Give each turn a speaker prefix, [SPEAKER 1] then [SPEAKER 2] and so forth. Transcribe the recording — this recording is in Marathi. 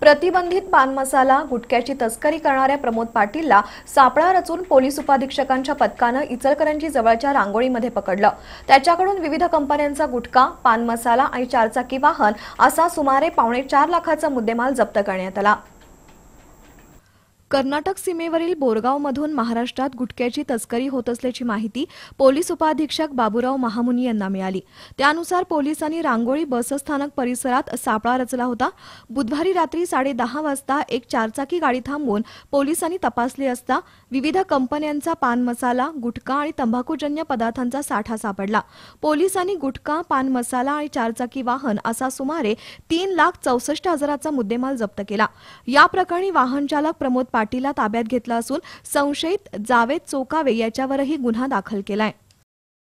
[SPEAKER 1] प्रतिबंधित पानमसाला गुटख्याची तस्करी करणाऱ्या प्रमोद पाटीलला सापळा रचून पोलीस उपाधीक्षकांच्या पथकानं इचलकरंजी जवळच्या रांगोळीमध्ये पकडलं त्याच्याकडून विविध कंपन्यांचा गुटखा पानमसाला आणि चारचाकी वाहन असा सुमारे पावणे चार लाखाचा मुद्देमाल जप्त करण्यात आला कर्नाटक सीमेवरील बोरगावमधून महाराष्ट्रात गुटख्याची तस्करी होत असल्याची माहिती पोलीस उपाधीक्षक बाबूराव महामुनी यांना मिळाली त्यानुसार पोलिसांनी रांगोळी बसस्थानक परिसरात सापळा रचला होता बुधवारी रात्री साडेदहा वाजता एक चारचाकी गाडी थांबवून पोलिसांनी तपासली असता विविध कंपन्यांचा पान मसाला गुटखा आणि तंबाखूजन्य पदार्थांचा साठा सापडला पोलिसांनी गुटखा पान मसाला आणि चारचाकी वाहन असा सुमारे तीन लाख चौसष्ट हजाराचा मुद्देमाल जप्त केला या प्रकरणी वाहन चालक प्रमोद पाटील पाटीला ताब्यात घेतलं असून संशयित जावेद चोकावे याच्यावरही गुन्हा दाखल आहे